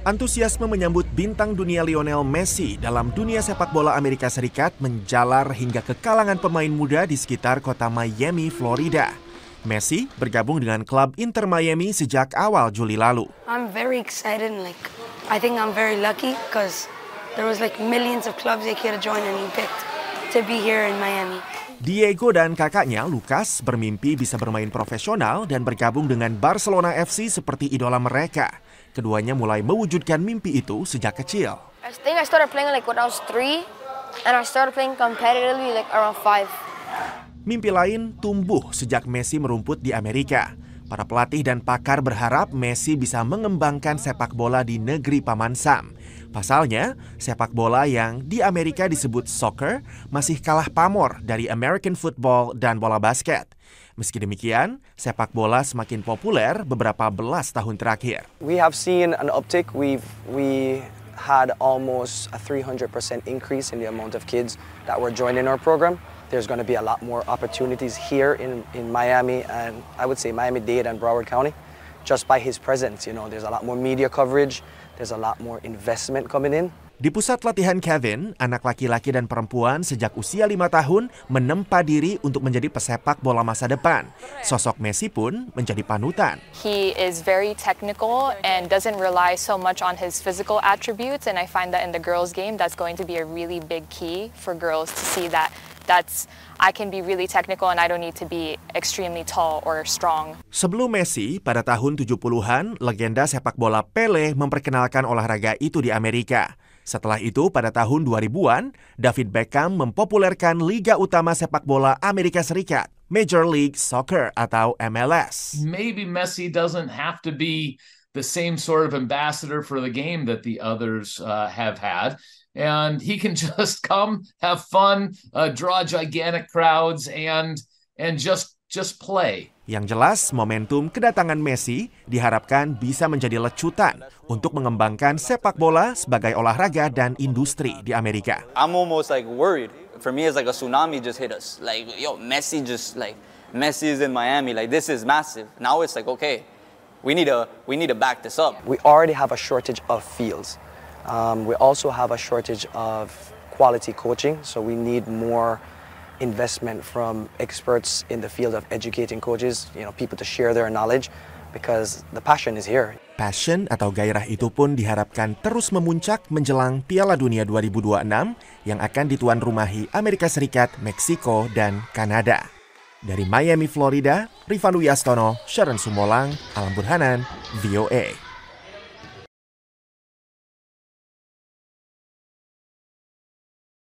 Antusiasme menyambut bintang dunia Lionel Messi dalam dunia sepak bola Amerika Serikat menjalar hingga ke kalangan pemain muda di sekitar kota Miami, Florida. Messi bergabung dengan klub Inter Miami sejak awal Juli lalu. I'm very excited like I think I'm very lucky because there was like millions of clubs they could join and he picked to be here in Miami. Diego dan kakaknya, Lucas, bermimpi bisa bermain profesional dan bergabung dengan Barcelona FC seperti idola mereka. Keduanya mulai mewujudkan mimpi itu sejak kecil. I Mimpi lain tumbuh sejak Messi merumput di Amerika. Para pelatih dan pakar berharap Messi bisa mengembangkan sepak bola di negeri Paman Sam. Pasalnya, sepak bola yang di Amerika disebut soccer masih kalah pamor dari American football dan bola basket. Meski demikian, sepak bola semakin populer beberapa belas tahun terakhir. We have seen an uptick. We've we had almost a 300% increase in the amount of kids that were joining our program. There's going to be a lot more opportunities here in in Miami and I would say Miami-Dade and Broward County just by his presence, you know. There's a lot more media coverage. There's a lot more investment coming in. Di pusat latihan Kevin, anak laki-laki dan perempuan sejak usia lima tahun menempa diri untuk menjadi pesepak bola masa depan. Sosok Messi pun menjadi panutan. He is very technical and doesn't rely so much on his physical attributes and I find that in the girls game that's going to be a really big key for girls to see that that's I can be really technical and I don't need to be extremely tall or strong. Sebelum Messi, pada tahun 70-an, legenda sepak bola Pele memperkenalkan olahraga itu di Amerika. Setelah itu, pada tahun 2000-an, David Beckham mempopulerkan Liga Utama Sepak Bola Amerika Serikat, Major League Soccer atau MLS. Maybe Messi doesn't have to be the same sort of ambassador for the game that the others uh, have had. And he can just come, have fun, uh, draw gigantic crowds, and and just just play. Yang jelas, momentum kedatangan Messi diharapkan bisa menjadi lecutan untuk mengembangkan sepak bola sebagai olahraga dan industri di Amerika. I'm almost like worried. For me, it's like a tsunami just hit us. Like, yo, Messi just like Messi is in Miami. Like, this is massive. Now it's like, okay, we need to we need to back this up. We already have a shortage of fields. Um, we also have a shortage of quality coaching. So we need more investment from experts in the field of educating coaches, you know, people to share their knowledge because the passion is here. Passion atau gairah itu pun diharapkan terus memuncak menjelang Piala Dunia 2026 yang akan dituan rumahi Amerika Serikat, Meksiko, dan Kanada. Dari Miami, Florida, Rifan Wiastono, Sharon Sumolang, Alam Burhanan, VOA.